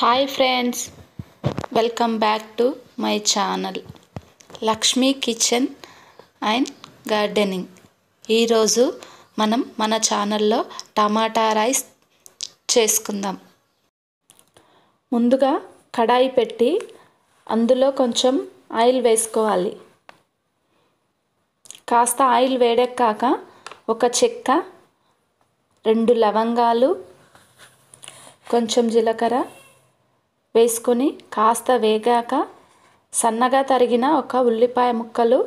hi friends welcome back to my channel Lakshmi kitchen and gardening ఈరోజు మనం మన ఛానల్లో టమాటా రైస్ చేసుకుందాం ముందుగా కడాయి పెట్టి అందులో కొంచెం ఆయిల్ వేసుకోవాలి కాస్త ఆయిల్ వేడెక్కాక ఒక చెక్క రెండు లవంగాలు కొంచెం జీలకర్ర వేసుకొని కాస్త వేగాక సన్నగా తరిగిన ఒక ఉల్లిపాయ ముక్కలు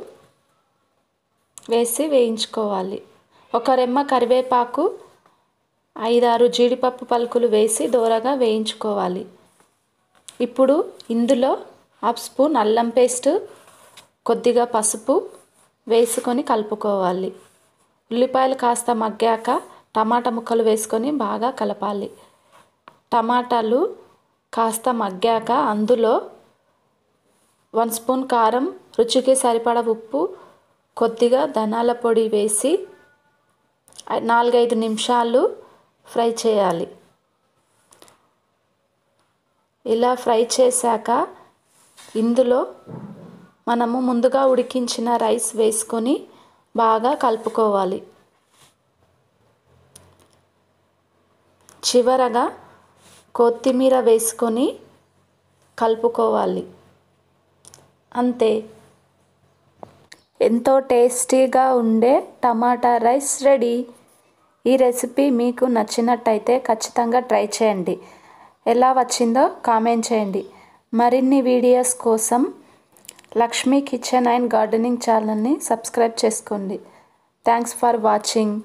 వేసి వేయించుకోవాలి ఒక రెమ్మ కరివేపాకు ఐదారు జీడిపప్పు పలుకులు వేసి దోరగా వేయించుకోవాలి ఇప్పుడు ఇందులో హాఫ్ స్పూన్ అల్లం పేస్ట్ కొద్దిగా పసుపు వేసుకొని కలుపుకోవాలి ఉల్లిపాయలు కాస్త మగ్గాక టమాటా ముక్కలు వేసుకొని బాగా కలపాలి టమాటాలు కాస్త మగ్గాక అందులో వన్ స్పూన్ కారం రుచికి సరిపడ ఉప్పు కొద్దిగా ధనాల పొడి వేసి నాలుగైదు నిమిషాలు ఫ్రై చేయాలి ఇలా ఫ్రై చేశాక ఇందులో మనము ముందుగా ఉడికించిన రైస్ వేసుకొని బాగా కలుపుకోవాలి చివరగా కొత్తిమీర వేసుకొని కలుపుకోవాలి అంతే ఎంతో టేస్టీగా ఉండే టమాటా రైస్ రెడీ ఈ రెసిపీ మీకు నచ్చినట్టయితే ఖచ్చితంగా ట్రై చేయండి ఎలా వచ్చిందో కామెంట్ చేయండి మరిన్ని వీడియోస్ కోసం లక్ష్మీ కిచెన్ అండ్ గార్డెనింగ్ ఛానల్ని సబ్స్క్రైబ్ చేసుకోండి థ్యాంక్స్ ఫర్ వాచింగ్